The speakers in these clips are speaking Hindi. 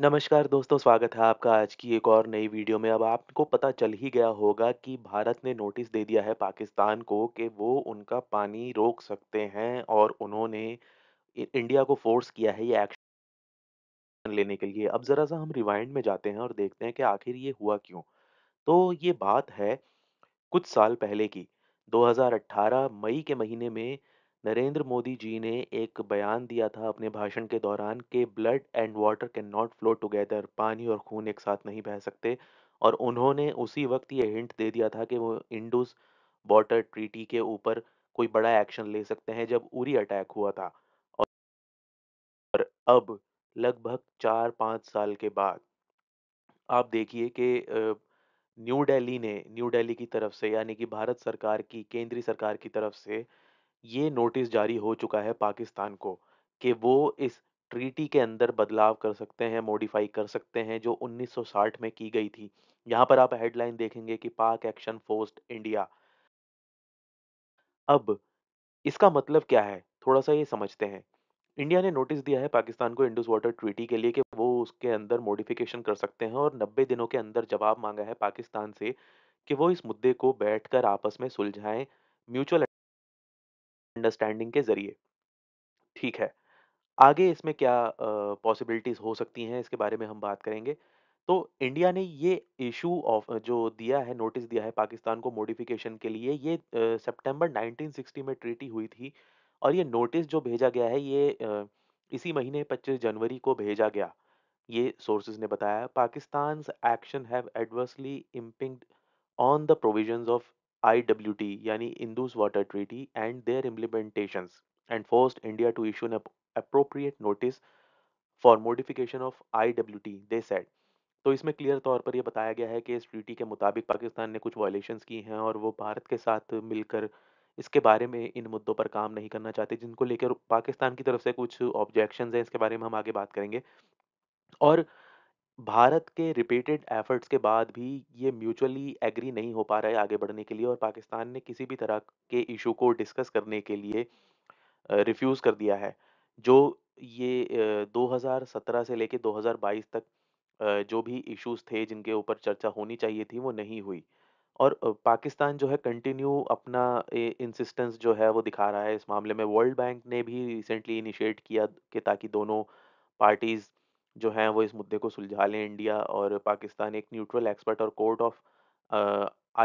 नमस्कार दोस्तों, स्वागत है आपका आज की एक और नई वीडियो में। अब आपको पता चल ही गया होगा कि भारत ने नोटिस दे दिया है पाकिस्तान को कि वो उनका पानी रोक सकते हैं और उन्होंने इंडिया को फ़ोर्स किया है ये एक्शन लेने के लिए। अब ज़रा-सा हम रिवाइंड में जाते हैं और देखते हैं कि आखिर ये हुआ क्यों? तो ये बात है कुछ साल पहले की। 2018 मई के महीने में नरेंद्र मोदी जी ने एक बयान दिया था अपने भाषण के दौरान कि blood and water cannot flow together पानी और खून एक साथ नहीं बह सकते और उन्होंने उसी वक्त ये हिंट दे दिया था कि वो इंडोज वाटर ट्रीटी के ऊपर कोई बड़ा एक्शन ले सकते हैं जब उरी अटैक हुआ था और अब लगभग चार पाँच साल के बाद आप देखिए कि न्यू दिल्ली ने न्यू दिल्ली की तरफ से यानी कि भारत सरकार की केंद्रीय सरकार की तरफ से ये नोटिस जारी हो चुका है पाकिस्तान को कि वो इस ट्रीटी के अंदर बदलाव कर सकते हैं मॉडिफाई कर सकते हैं जो 1960 में की गई थी यहाँ पर आप हेडलाइन देखेंगे कि पाक एक्शन फोर्स इंडिया अब इसका मतलब क्या है थोड़ा सा ये समझते हैं इंडिया ने नोटिस दिया है पाकिस्तान को इंडस वाटर ट्रीटी के लिए कि वो उसके अंदर मॉडिफिकेशन कर सकते हैं और 90 दिनों के अंदर जवाब मांगा है पाकिस्तान से कि वो इस मुद्दे को बैठकर आपस में सुलझाएं म्यूचुअल अंडरस्टैंडिंग के ज़रिए। ठीक है, आगे इसमें क्या अ, पॉसिबिलिटीज़ हो सकती हैं इसके बारे में हम बात करेंगे। तो इंडिया ने ये इशू ऑफ जो दिया है नोटिस दिया है पाकिस्तान को मोडिफिकेशन के लिए ये अ, सितंबर 1960 में ट्रीटी हुई थी और ये नोटिस जो भेजा गया है ये अ, इसी महीने 25 जनवरी को भेजा गया। ये सोर्सेज़ ने बताया Pakistan action have adversely impinged on the provisions of IWT यानी Indus Water Treaty and their implementations and forced India to issue an ap- appropriate notice for modification of IWT they said तो इसमें क्लियर तौर पर यह बताया गया है कि इस ट्रीटी के मुताबिक पाकिस्तान ने कुछ वायलेशंस की हैं और वो भारत के साथ मिलकर इसके बारे में इन मुद्दों पर काम नहीं करना चाहते जिनको लेकर पाकिस्तान की तरफ से कुछ ऑब्जेक्शन हैं इसके बारे में हम आगे बात करेंगे और भारत के रिपीटेड एफर्ट्स के बाद भी ये म्यूचुअली एग्री नहीं हो पा रहा है आगे बढ़ने के लिए और पाकिस्तान ने किसी भी तरह के इशू को डिस्कस करने के लिए रिफ्यूज़ कर दिया है जो ये 2017 से लेके 2022 तक जो भी इश्यूज थे जिनके ऊपर चर्चा होनी चाहिए थी वो नहीं हुई और पाकिस्तान जो है कंटिन्यू अपना इंसिस्टेंस जो है वो दिखा रहा है इस मामले में वर्ल्ड बैंक ने भी रिसेंटली इनिशिएट किया कि ताकि दोनों पार्टीज जो हैं वो इस मुद्दे को सुलझा लें इंडिया और पाकिस्तान एक न्यूट्रल एक्सपर्ट और कोर्ट ऑफ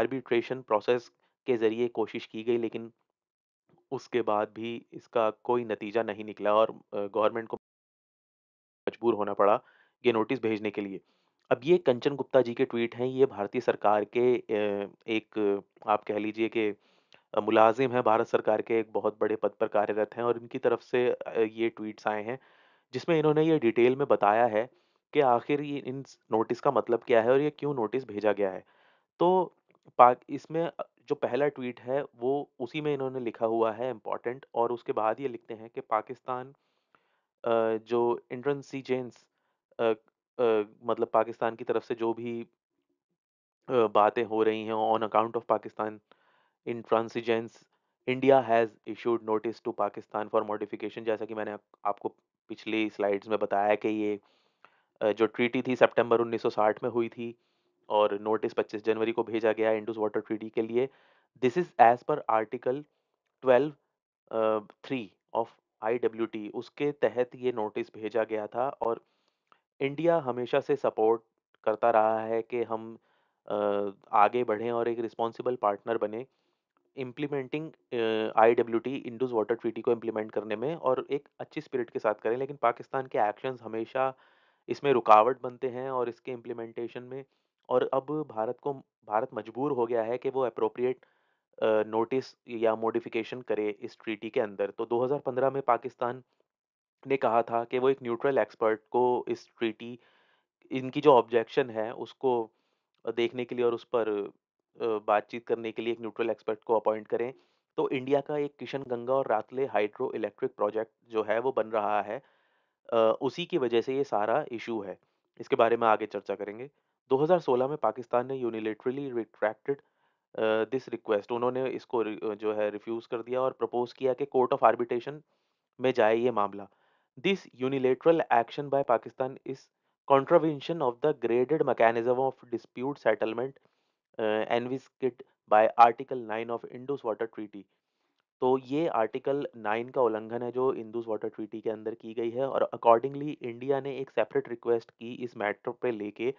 आर्बिट्रेशन प्रोसेस के ज़रिए कोशिश की गई लेकिन उसके बाद भी इसका कोई नतीजा नहीं निकला और गवर्नमेंट को मजबूर होना पड़ा ये नोटिस भेजने के लिए अब ये कंचन गुप्ता जी के ट्वीट हैं ये भारतीय सरकार के एक आप कह लीजिए कि मुलाजिम हैं भारत सरकार के एक बहुत बड़े पद पर कार्यरत हैं और इनकी तरफ से ये ट्वीट्स आए हैं जिसमें इन्होंने ये डिटेल में बताया है कि आखिर ये इन नोटिस का मतलब क्या है और ये क्यों नोटिस भेजा गया है तो पाक इसमें जो पहला ट्वीट है वो उसी में इन्होंने लिखा हुआ है इम्पॉर्टेंट और उसके बाद ये लिखते हैं कि पाकिस्तान जो जो जेंस मतलब पाकिस्तान की तरफ से जो भी बातें हो रही हैं on account of Pakistan intransigence India has issued notice to Pakistan for modification जैसा कि मैंने आपको पिछली स्लाइड्स में बताया कि ये जो ट्रीटी थी सितंबर 1960 में हुई थी और नोटिस 25 जनवरी को भेजा गया इंडोस वाटर ट्रीटी के लिए this is as per article 12 three of I उसके तहत ये नोटिस भेजा गया था और इंडिया हमेशा से सपोर्ट करता रहा है कि हम आगे बढ़ें और एक रिस्पॉन्सिबल पार्टनर बने implementing I W T Indus water treaty को इम्प्लीमेंट करने में और एक अच्छी स्पिरिट के साथ करें लेकिन पाकिस्तान के एक्शंस हमेशा इसमें रुकावट बनते हैं और इसके इम्प्लीमेंटेशन में और अब भारत को भारत मजबूर हो गया है कि वो अप्रोप्रिएट नोटिस या मॉडिफिकेशन करे इस ट्रीटी के अंदर तो 2015 में पाकिस्तान ने कहा था कि वो एक न्यूट्रल एक्सपर्ट को इस ट्रीटी इनकी जो ऑब्जेक्शन है उसको देखने के लिए और उस पर बातचीत करने के लिए एक न्यूट्रल एक्सपर्ट को अपॉइंट करें। तो इंडिया का एक किशन गंगा और रातले हाइड्रो इलेक्ट्रिक प्रोजेक्ट जो है वो बन रहा है। उसी की वजह से ये सारा इशू है। इसके बारे में आगे चर्चा करेंगे। 2016 में पाकिस्तान ने यूनिलैटरली रिट्रैक्टेड दिस रिक्वेस्ट उन्होंने इसको जो है रिफ्यूज़ कर दिया और प्रपोज़ किया कि कोर्ट ऑफ आर्बिटेशन में जाए ये मामला। This unilateral action by Pakistan is contravention of the graded mechanism of dispute settlement envisaged by article nine of Indus water treaty तो ये आर्टिकल नाइन का उल्लंघन है जो इंडोस वाटर ट्रीटी के अंदर की गई है और अकॉर्डिंगली इंडिया ने एक सेपरेट रिक्वेस्ट की इस मैटर पे लेके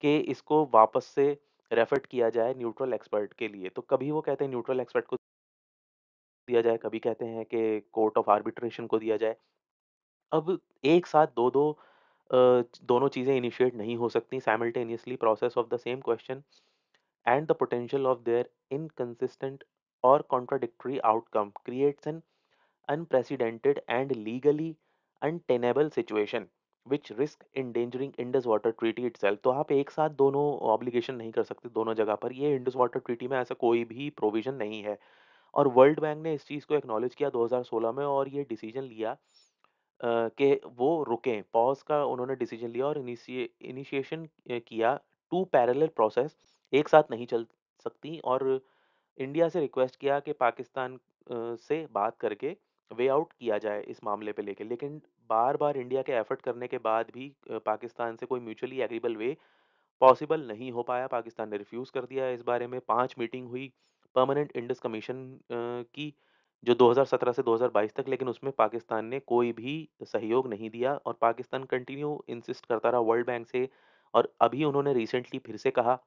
कि इसको वापस से रेफर्ट किया जाए न्यूट्रल एक्सपर्ट के लिए तो कभी वो कहते हैं न्यूट्रल एक्सपर्ट को दिया जाए कभी कहते हैं कि कोर्ट ऑफ आर्बिट्रेशन को दिया जाए अब एक साथ दो दो दोनों चीज़ें इनिशिएट नहीं हो सकती simultaneously process of the same question and the potential of their inconsistent or contradictory outcome creates an unprecedented and legally untenable situation which risk endangering Indus water treaty itself तो आप एक साथ दोनों ऑब्लिगेशन नहीं कर सकते दोनों जगह पर ये इंडस वाटर ट्रीटी में ऐसा कोई भी प्रोविजन नहीं है और वर्ल्ड बैंक ने इस चीज़ को एक्नॉलेज किया 2016 में और ये डिसीजन लिया कि वो रुकें पॉज का उन्होंने डिसीजन लिया और इनिशिएशन किया टू पैरेलल प्रोसेस एक साथ नहीं चल सकती और इंडिया से रिक्वेस्ट किया कि पाकिस्तान से बात करके वे आउट किया जाए इस मामले पे लेके लेकिन बार बार इंडिया के एफर्ट करने के बाद भी पाकिस्तान से कोई म्यूचुअली एग्रीबल वे पॉसिबल नहीं हो पाया पाकिस्तान ने रिफ्यूज़ कर दिया इस बारे में पांच मीटिंग हुई परमानेंट इंडस कमीशन की जो 2017 से 2022 तक लेकिन उसमें पाकिस्तान ने कोई भी सहयोग नहीं दिया और पाकिस्तान कंटिन्यू इंसिस्ट करता रहा वर्ल्ड बैंक से और अभी उन्होंने रिसेंटली फिर से कहा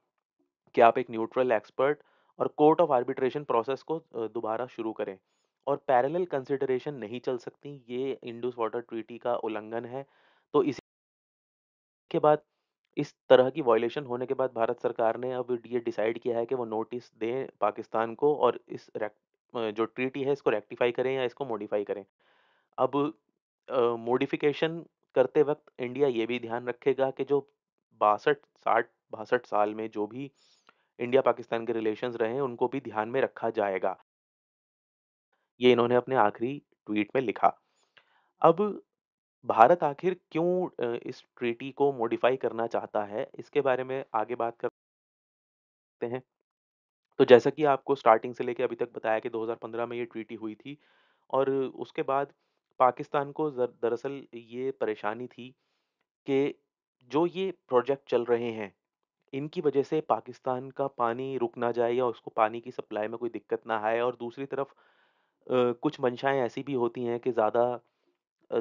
कि आप एक न्यूट्रल एक्सपर्ट और कोर्ट ऑफ आर्बिट्रेशन प्रोसेस को दोबारा शुरू करें और पैरेलल कंसिडरेशन नहीं चल सकती ये इंडस वाटर ट्रीटी का उल्लंघन है तो इसी के बाद इस तरह की वॉयलेशन होने के बाद भारत सरकार ने अब ये डिसाइड किया है कि वो नोटिस दें पाकिस्तान को और इस जो ट्रीटी है इसको रेक्टिफाई करें या इसको मॉडिफाई करें अब मॉडिफिकेशन करते वक्त इंडिया ये भी ध्यान रखेगा कि जो बासठ साठ बासठ साल में जो भी इंडिया पाकिस्तान के रिलेशंस रहे हैं उनको भी ध्यान में रखा जाएगा ये इन्होंने अपने आखिरी ट्वीट में लिखा अब भारत आखिर क्यों इस ट्रीटी को मॉडिफाई करना चाहता है इसके बारे में आगे बात करते हैं तो जैसा कि आपको स्टार्टिंग से लेके अभी तक बताया कि 2015 में ये ट्रीटी हुई थी और उसके बाद पाकिस्तान को दरअसल ये परेशानी थी कि जो ये प्रोजेक्ट चल रहे हैं इनकी वजह से पाकिस्तान का पानी रुक ना जाए या उसको पानी की सप्लाई में कोई दिक्कत ना आए और दूसरी तरफ कुछ मंशाएँ ऐसी भी होती हैं कि ज़्यादा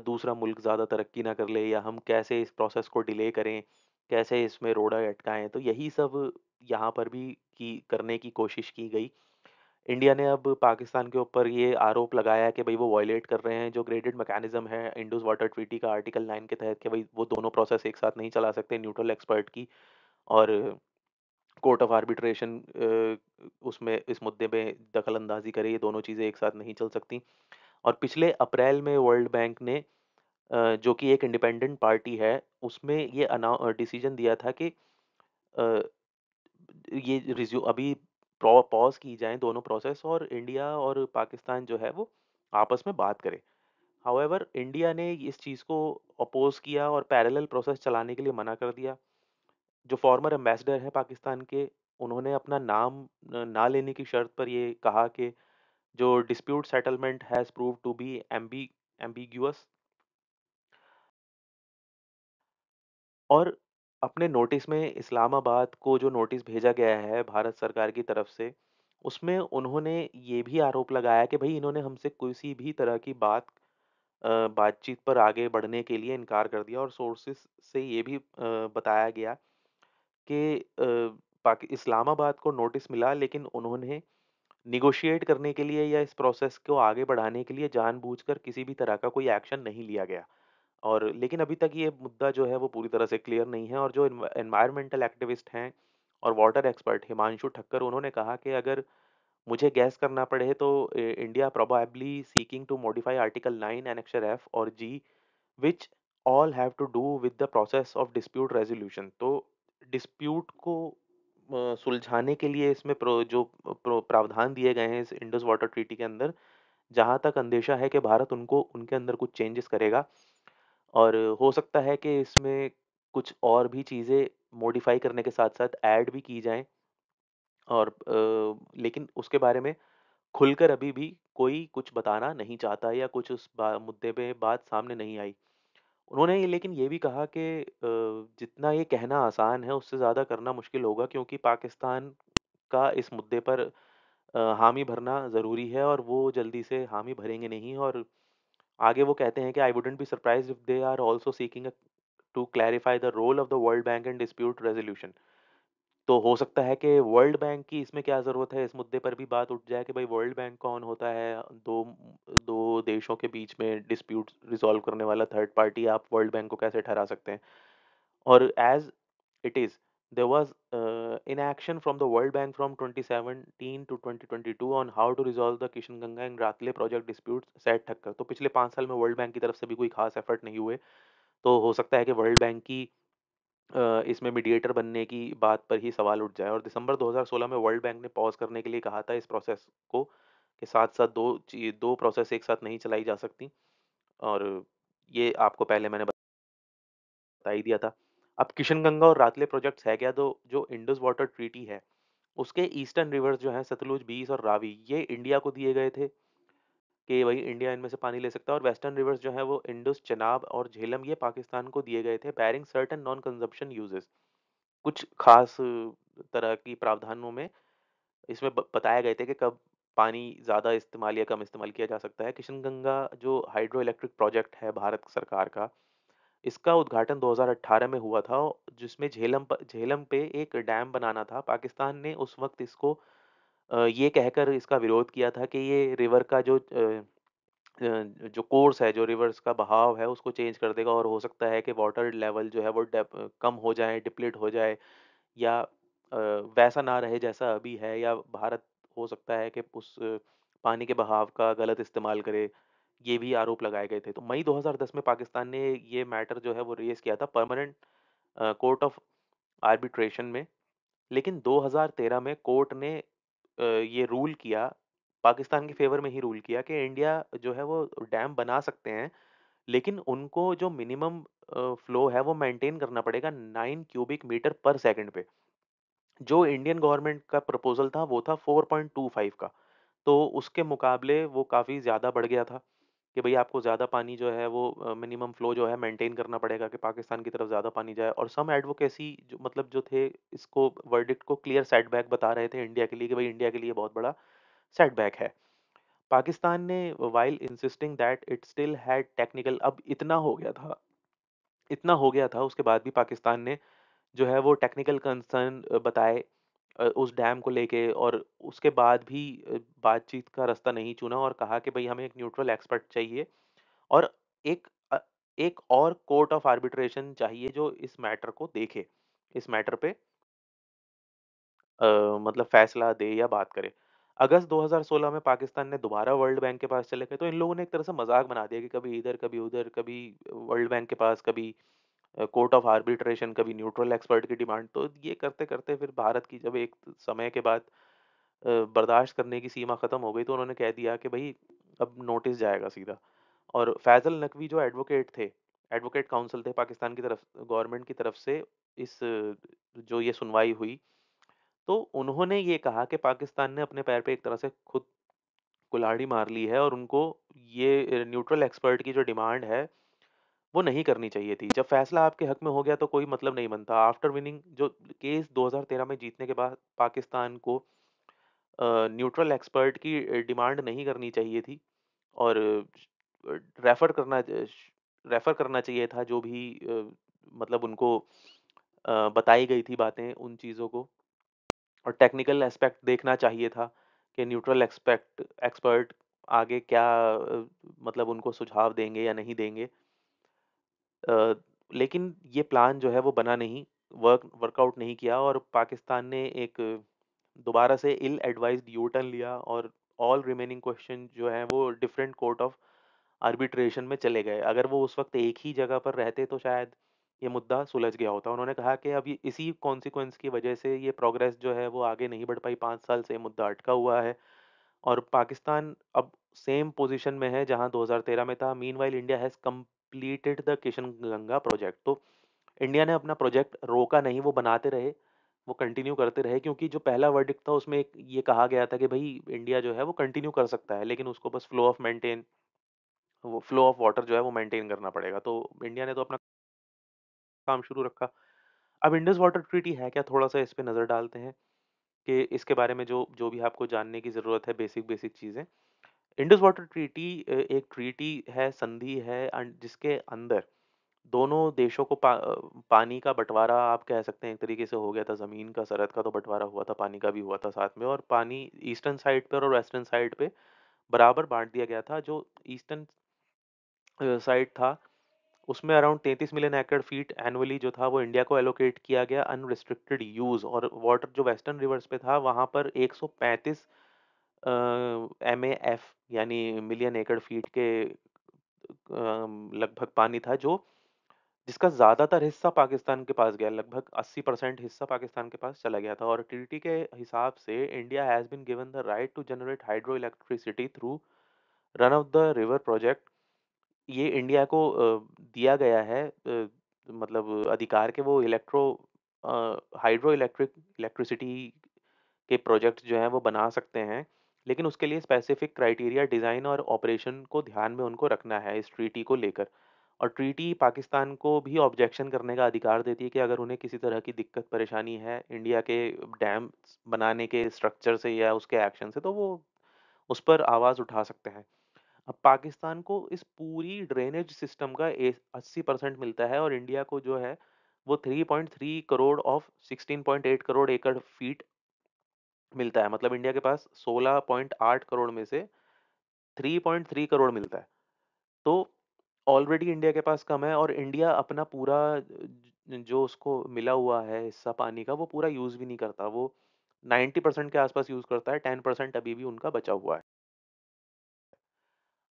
दूसरा मुल्क ज़्यादा तरक्की ना कर ले या हम कैसे इस प्रोसेस को डिले करें, कैसे इसमें रोड़ा अटकाएँ, तो यही सब यहाँ पर भी की करने की कोशिश की गई। इंडिया ने अब पाकिस्तान के ऊपर ये आरोप लगाया कि भाई वो वॉयलेट कर रहे हैं जो ग्रेडेड मैकेनिज़्म है इंडोज़ वाटर ट्रीटी का आर्टिकल नाइन के तहत कि भाई वो दोनों प्रोसेस एक साथ नहीं चला सकते न्यूट्रल एक्सपर्ट की और कोर्ट ऑफ आर्बिट्रेशन उसमें इस मुद्दे में दखल अंदाजी करे ये दोनों चीज़ें एक साथ नहीं चल सकती और पिछले अप्रैल में वर्ल्ड बैंक ने जो कि एक इंडिपेंडेंट पार्टी है उसमें ये डिसीजन दिया था कि ये रिज्यू अभी पॉज की जाए दोनों प्रोसेस और इंडिया और पाकिस्तान जो है वो आपस में बात करें हाउएवर इंडिया ने इस चीज़ को अपोज किया और पैरेलल प्रोसेस चलाने के लिए मना कर दिया जो फॉर्मर एम्बेसडर हैं पाकिस्तान के, उन्होंने अपना नाम ना लेने की शर्त पर ये कहा कि जो dispute settlement has prove to be एम्बी एम्बिगुअस और अपने नोटिस में इस्लामाबाद को जो नोटिस भेजा गया है भारत सरकार की तरफ से, उसमें उन्होंने ये भी आरोप लगाया कि भाई इन्होंने हमसे किसी भी तरह की बात बातचीत पर आगे बढ़ने के लिए इनकार कर दिया और सोर्सेस से ये भी बताया गया कि अ, इस्लामाबाद को नोटिस मिला लेकिन उन्होंने निगोशिएट करने के लिए या इस प्रोसेस को आगे बढ़ाने के लिए जानबूझकर किसी भी तरह का कोई एक्शन नहीं लिया गया। और लेकिन अभी तक ये मुद्दा जो है वो पूरी तरह से क्लियर नहीं है और जो एनवा एनवायरमेंटल एक्टिविस्ट हैं और वाटर एक्सपर्ट हिमांशु ठक्कर उन्होंने कहा कि अगर मुझे गैस करना पड़े तो India probably seeking to modify article 9 annexure F और G which all have to do with the process of dispute resolution. तो डिस्प्यूट को सुलझाने के लिए इसमें प्रो जो प्रो प्रावधान दिए गए हैं इस इंडस वाटर ट्रीटी के अंदर, जहाँ तक अंदेशा है कि भारत उनको उनके अंदर कुछ चेंजेस करेगा। और हो सकता है कि इसमें कुछ और भी चीज़ें मॉडिफ़ाई करने के साथ-साथ ऐड भी की जाएं और आ, लेकिन उसके बारे में खुलकर अभी भी कोई कुछ बताना नहीं चाहता या कुछ उस बा मुद्दे पे बात सामने नहीं आई। उन्होंने ये लेकिन ये भी कहा कि जितना ये कहना आसान है उससे ज़्यादा करना मुश्किल होगा क्योंकि पाकिस्तान का इस मुद्दे पर हामी भरना ज़रूरी है और वो जल्दी से हामी भरेंगे नहीं और आगे वो कहते हैं कि I wouldn't be surprise if they are also seeking to clarify the role of the world Bank and dispute resolution तो हो सकता है कि वर्ल्ड बैंक की इसमें क्या ज़रूरत है, इस मुद्दे पर भी बात उठ जाए कि भाई वर्ल्ड बैंक कौन होता है? दो दो देशों के बीच में डिस्प्यूट रिज़ॉल्व करने वाला थर्ड पार्टी, आप वर्ल्ड बैंक को कैसे ठहरा सकते हैं? और as it is, there was in action from the world bank from seventeen to twenty twenty two on how to resolve the Kishan Ganga and Ratle project dispute set ठक्कर। तो पिछले पाँच साल में वर्ल्ड बैंक की तरफ से भी कोई ख़ास एफ़र्ट नहीं हुए। तो हो सकता है कि वर्ल्ड बैंक की इसमें मीडिएटर बनने की बात पर ही सवाल उठ जाए और दिसंबर 2016 में वर्ल्ड बैंक ने पॉज़ करने के लिए कहा था इस प्रोसेस को कि साथ-साथ दो दो प्रोसेस एक साथ नहीं चलाई जा सकती और ये आपको पहले मैंने बता ही दिया था। अब किशन गंगा और रातले प्रोजेक्ट्स है क्या? तो जो इंडस वाटर ट्रीटी है, उसके ईस्टर्न रिवर्स जो हैं सतलुज, बीस और रावी ये इंडिया को दिए गए थे। कि भाई इंडिया इनमें से पानी ले सकता है और वेस्टर्न रिवर्स जो है वो इंडस चनाब और झेलम ये पाकिस्तान को दिए गए थे barring certain non consumption uses कुछ खास तरह की प्रावधानों में इसमें बताया गए थे कि कब पानी ज़्यादा इस्तेमाल या कम इस्तेमाल किया जा सकता है किशनगंगा जो हाइड्रो इलेक्ट्रिक प्रोजेक्ट है भारत सरकार का इसका उद्घाटन 2018 में हुआ था जिसमें झेलम झेलम पे एक डैम बनाना था पाकिस्तान ने उस वक्त इसको ये कहकर इसका विरोध किया था कि ये रिवर का जो जो कोर्स है, जो रिवर्स का बहाव है, उसको चेंज कर देगा और हो सकता है कि वाटर लेवल जो है वो डेप कम हो जाए, डिप्लीट हो जाए या वैसा ना रहे जैसा अभी है या भारत हो सकता है कि उस पानी के बहाव का गलत इस्तेमाल करे। ये भी आरोप लगाए गए थे। तो मई 2010 में पाकिस्तान ने ये मैटर जो है वो रेस किया था परमानेंट कोर्ट ऑफ आर्बिट्रेशन में। लेकिन 2013 में कोर्ट ने ये रूल किया, पाकिस्तान के फ़ेवर में ही रूल किया कि इंडिया जो है वो डैम बना सकते हैं, लेकिन उनको जो मिनिमम फ़्लो है वो मेंटेन करना पड़ेगा nine cubic metre per second पे। जो इंडियन गवर्नमेंट का प्रपोज़ल था वो था 4.25 का, तो उसके मुकाबले वो काफ़ी ज़्यादा बढ़ गया था। कि भाई आपको ज़्यादा पानी जो है वो मिनिमम फ्लो जो है मेंटेन करना पड़ेगा कि पाकिस्तान की तरफ ज़्यादा पानी जाए और सम एडवोकेसी जो मतलब जो थे इसको वर्डिक्ट को क्लियर सेटबैक बता रहे थे इंडिया के लिए कि भाई इंडिया के लिए बहुत बड़ा सेटबैक है पाकिस्तान ने while insisting that it still had technical अब इतना हो गया था इतना हो गया था उसके बाद भी पाकिस्तान ने जो है वो टेक्निकल कंसर्न बताए उस डैम को लेके और उसके बाद भी बातचीत का रास्ता नहीं चुना और कहा कि भाई हमें एक न्यूट्रल एक्सपर्ट चाहिए और एक एक और कोर्ट ऑफ आर्बिट्रेशन चाहिए जो इस मैटर को देखे इस मैटर पे आ, मतलब फैसला दे या बात करे अगस्त 2016 में पाकिस्तान ने दोबारा वर्ल्ड बैंक के पास चले गए तो इन लोगों ने एक तरह से मजाक बना दिया कि कभी इधर कभी उधर कभी वर्ल्ड बैंक के पास कभी कोर्ट ऑफ आर्बिट्रेशन कभी न्यूट्रल एक्सपर्ट की डिमांड तो ये करते करते फिर भारत की जब एक समय के बाद बर्दाश्त करने की सीमा ख़त्म हो गई तो उन्होंने कह दिया कि भाई अब नोटिस जाएगा सीधा और फैज़ल नकवी जो एडवोकेट थे एडवोकेट काउंसिल थे पाकिस्तान की तरफ गवर्नमेंट की तरफ से इस जो ये सुनवाई हुई तो उन्होंने ये कहा कि पाकिस्तान ने अपने पैर पे एक तरह से खुद कुल्हाड़ी मार ली है और उनको ये न्यूट्रल एक्सपर्ट की जो डिमांड है वो नहीं करनी चाहिए थी। जब फैसला आपके हक में हो गया तो कोई मतलब नहीं बनता। आफ्टर विनिंग जो केस 2013 में जीतने के बाद पाकिस्तान को न्यूट्रल एक्सपर्ट की डिमांड नहीं करनी चाहिए थी और रेफर करना रेफर करना चाहिए था जो भी आ, मतलब उनको आ, बताई गई थी बातें उन चीज़ों को। और टेक्निकल एस्पेक्ट देखना चाहिए था कि न्यूट्रल एक्सपेक्ट एक्सपर्ट आगे क्या मतलब उनको सुझाव देंगे या नहीं देंगे। लेकिन ये प्लान जो है वो बना नहीं, वर्क वर्कआउट नहीं किया और पाकिस्तान ने एक दोबारा से इल एडवाइज यू टर्न लिया और ऑल रिमेनिंग क्वेश्चन जो हैं वो डिफरेंट कोर्ट ऑफ आर्बिट्रेशन में चले गए। अगर वो उस वक़्त एक ही जगह पर रहते तो शायद ये मुद्दा सुलझ गया होता। उन्होंने कहा कि अब इसी कॉन्सिक्वेंस की वज़ह से ये प्रोग्रेस जो है वो आगे नहीं बढ़ पाई, पाँच साल से ये मुद्दा अटका हुआ है और पाकिस्तान अब सेम पोज़ीशन में है जहाँ 2013 में था। Meanwhile India has come completed the Kishan Ganga project तो इंडिया ने अपना प्रोजेक्ट रोका नहीं वो बनाते रहे वो कंटिन्यू करते रहे क्योंकि जो पहला वर्डिक था उसमें एक ये कहा गया था कि भाई इंडिया जो है वो कंटिन्यू कर सकता है लेकिन उसको बस फ्लो ऑफ मेंटेन वो फ्लो ऑफ वाटर जो है वो मेंटेन करना पड़ेगा तो इंडिया ने तो अपना काम शुरू रखा अब इंडस वाटर ट्रीटी है क्या थोड़ा सा इस पर नज़र डालते हैं कि इसके बारे में जो जो भी आपको जानने की ज़रूरत है बेसिक बेसिक चीज़ें इंडस वाटर ट्रीटी एक ट्रीटी है संधि है अं, जिसके अंदर दोनों देशों को पा, पानी का बंटवारा आप कह सकते हैं एक तरीके से हो गया था ज़मीन का सरहद का तो बंटवारा हुआ था पानी का भी हुआ था साथ में और पानी ईस्टर्न साइड पर और वेस्टर्न साइड पे बराबर बांट दिया गया था जो ईस्टर्न साइड था उसमें around 33 million acre feet annually जो था वो इंडिया को एलोकेट किया गया अनरिस्ट्रिक्टेड यूज़ और वाटर जो वेस्टर्न रिवर्स पे था वहाँ पर 135 एम एफ यानी मिलियन एकड़ फीट के लगभग पानी था जो जिसका ज्यादातर हिस्सा पाकिस्तान के पास गया लगभग 80 परसेंट हिस्सा पाकिस्तान के पास चला गया था और टी के हिसाब से India has been given the right to generate hydro electricity through run of the river project ये इंडिया को दिया गया है मतलब अधिकार के वो इलेक्ट्रो हाइड्रो इलेक्ट्रिक इलेक्ट्रिसिटी के प्रोजेक्ट जो हैं वो बना सकते हैं लेकिन उसके लिए स्पेसिफिक क्राइटेरिया डिज़ाइन और ऑपरेशन को ध्यान में उनको रखना है इस ट्रीटी को लेकर और ट्रीटी पाकिस्तान को भी ऑब्जेक्शन करने का अधिकार देती है कि अगर उन्हें किसी तरह की दिक्कत परेशानी है इंडिया के डैम बनाने के स्ट्रक्चर से या उसके एक्शन से तो वो उस पर आवाज़ उठा सकते हैं अब पाकिस्तान को इस पूरी ड्रेनेज सिस्टम का अस्सी परसेंट मिलता है और इंडिया को जो है वो 3.3 करोड़ ऑफ 16.8 करोड़ एकड़ फीट मिलता है मतलब इंडिया के पास 16.8 करोड़ में से 3.3 करोड़ मिलता है तो ऑलरेडी इंडिया के पास कम है और इंडिया अपना पूरा जो उसको मिला हुआ है हिस्सा पानी का वो पूरा यूज़ भी नहीं करता वो 90 परसेंट के आसपास यूज़ करता है 10 परसेंट अभी भी उनका बचा हुआ है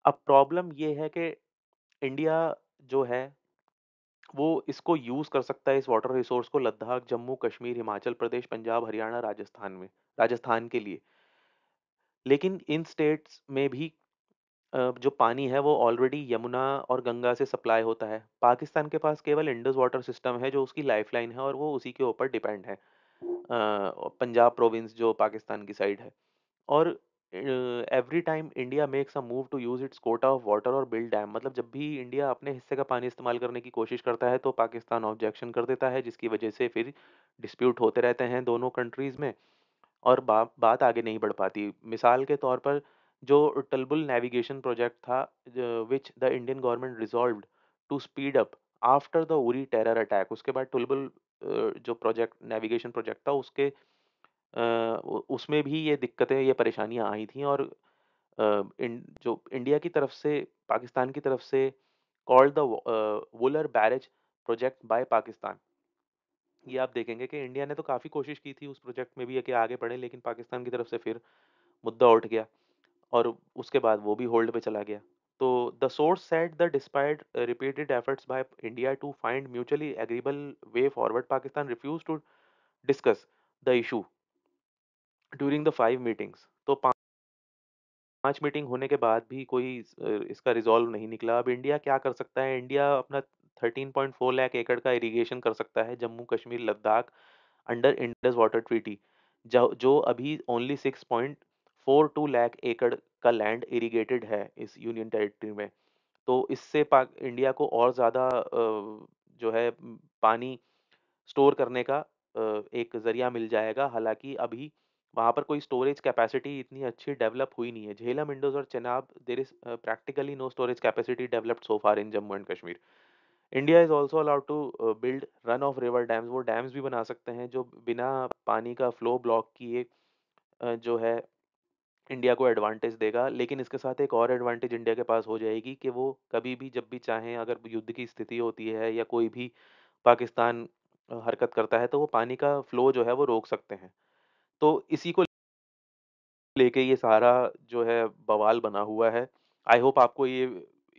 अब प्रॉब्लम ये है कि इंडिया जो है वो इसको यूज़ कर सकता है इस वाटर रिसोर्स को लद्दाख, जम्मू, कश्मीर, हिमाचल प्रदेश, पंजाब, हरियाणा, राजस्थान में राजस्थान के लिए। लेकिन इन स्टेट्स में भी जो पानी है वो ऑलरेडी यमुना और गंगा से सप्लाई होता है। पाकिस्तान के पास केवल इंडस वाटर सिस्टम है जो उसकी लाइफ़लाइन है और वो उसी के ऊपर डिपेंड है। पंजाब प्रोविंस जो पाकिस्तान की साइड है और every time India makes a move to use its quota of water और बिल्ड डैम मतलब जब भी इंडिया अपने हिस्से का पानी इस्तेमाल करने की कोशिश करता है तो पाकिस्तान ऑब्जेक्शन कर देता है जिसकी वजह से फिर डिस्प्यूट होते रहते हैं दोनों कंट्रीज़ में और बा, बात आगे नहीं बढ़ पाती मिसाल के तौर पर जो टलबुल नेविगेशन प्रोजेक्ट था which the Indian government resolve to speed up after the Uri terror attack उसके बाद टलबुल जो प्रोजेक्ट नेविगेशन प्रोजेक्ट था उसके उसमें भी ये दिक्कतें, ये परेशानियाँ आई थी और इन जो इंडिया की तरफ से पाकिस्तान की तरफ से called the Wular barrage project by Pakistan. ये आप देखेंगे कि इंडिया ने तो काफ़ी कोशिश की थी उस प्रोजेक्ट में भी कि आगे बढ़े लेकिन पाकिस्तान की तरफ से फिर मुद्दा उठ गया और उसके बाद वो भी होल्ड पे चला गया। तो the source said the despite repeated efforts by India to find mutually agreeable way forward, Pakistan refuse to discuss the issue during the five meetings तो पांच पाँच मीटिंग होने के बाद भी कोई इसका रिजॉल्व नहीं निकला अब इंडिया क्या कर सकता है इंडिया अपना 13.4 लाख एकड़ का इरिगेशन कर सकता है Jammu Kashmir Ladakh under Indus water treaty जो जो अभी ओनली 6.42 लाख एकड़ का लैंड इरिगेटेड है इस यूनियन टेरिटरी में तो इससे पाक इंडिया को और ज़्यादा जो है पानी स्टोर करने का एक ज़रिया मिल जाएगा हालांकि अभी वहाँ पर कोई स्टोरेज कैपेसिटी इतनी अच्छी डेवलप हुई नहीं है झेलम इंडोज और Chenab there is practically no storage capacity developed so far in Jammu and Kashmir India is also allowed to build run of river dams वो डैम्स भी बना सकते हैं जो बिना पानी का फ्लो ब्लॉक किए uh, जो है इंडिया को एडवांटेज देगा लेकिन इसके साथ एक और एडवांटेज इंडिया के पास हो जाएगी कि वो कभी भी जब भी चाहें अगर युद्ध की स्थिति होती है या कोई भी पाकिस्तान uh, हरकत करता है तो वो पानी का फ्लो जो है वो रोक सकते हैं तो इसी को लेके ये सारा जो है बवाल बना हुआ है। आई होप आपको ये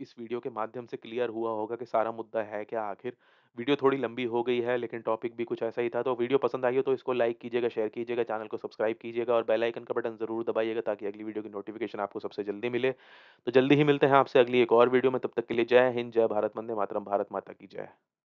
इस वीडियो के माध्यम से क्लियर हुआ होगा कि सारा मुद्दा है क्या आखिर। वीडियो थोड़ी लंबी हो गई है लेकिन टॉपिक भी कुछ ऐसा ही था। तो वीडियो पसंद आई हो तो इसको लाइक कीजिएगा, शेयर कीजिएगा, चैनल को सब्सक्राइब कीजिएगा और बेल आइकन का बटन ज़रूर दबाइएगा ताकि अगली वीडियो की नोटिफ़िकेशन आपको सबसे जल्दी मिले। तो जल्दी ही मिलते हैं आपसे अगली एक और वीडियो में। तब तक के लिए जय हिंद, जय भारत, मंदे मातरम, भारत माता की जय।